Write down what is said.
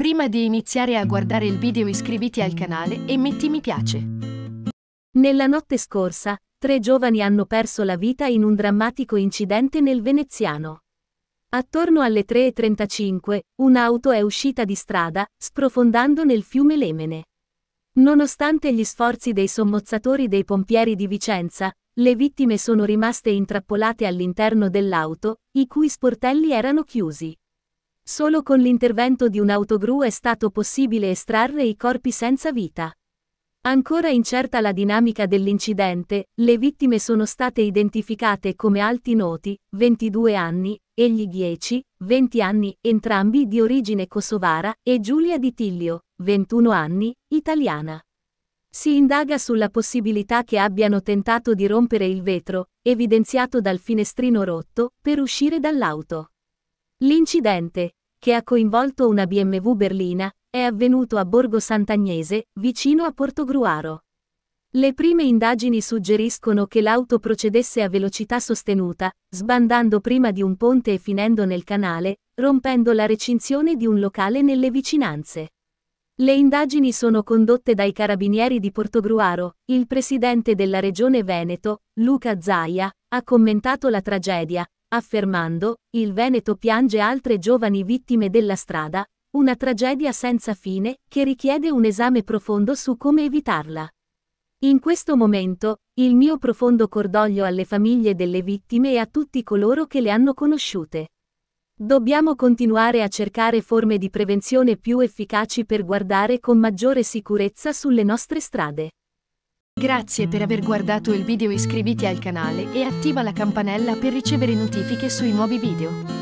Prima di iniziare a guardare il video iscriviti al canale e metti mi piace. Nella notte scorsa, tre giovani hanno perso la vita in un drammatico incidente nel veneziano. Attorno alle 3.35, un'auto è uscita di strada, sprofondando nel fiume Lemene. Nonostante gli sforzi dei sommozzatori dei pompieri di Vicenza, le vittime sono rimaste intrappolate all'interno dell'auto, i cui sportelli erano chiusi. Solo con l'intervento di un'autogru è stato possibile estrarre i corpi senza vita. Ancora incerta la dinamica dell'incidente, le vittime sono state identificate come alti noti, 22 anni, egli 10, 20 anni, entrambi di origine kosovara, e Giulia Di Tiglio, 21 anni, italiana. Si indaga sulla possibilità che abbiano tentato di rompere il vetro, evidenziato dal finestrino rotto, per uscire dall'auto. L'incidente, che ha coinvolto una BMW berlina, è avvenuto a Borgo Sant'Agnese, vicino a Portogruaro. Le prime indagini suggeriscono che l'auto procedesse a velocità sostenuta, sbandando prima di un ponte e finendo nel canale, rompendo la recinzione di un locale nelle vicinanze. Le indagini sono condotte dai carabinieri di Portogruaro, il presidente della regione Veneto, Luca Zaia, ha commentato la tragedia, affermando, il Veneto piange altre giovani vittime della strada, una tragedia senza fine, che richiede un esame profondo su come evitarla. In questo momento, il mio profondo cordoglio alle famiglie delle vittime e a tutti coloro che le hanno conosciute. Dobbiamo continuare a cercare forme di prevenzione più efficaci per guardare con maggiore sicurezza sulle nostre strade. Grazie per aver guardato il video iscriviti al canale e attiva la campanella per ricevere notifiche sui nuovi video.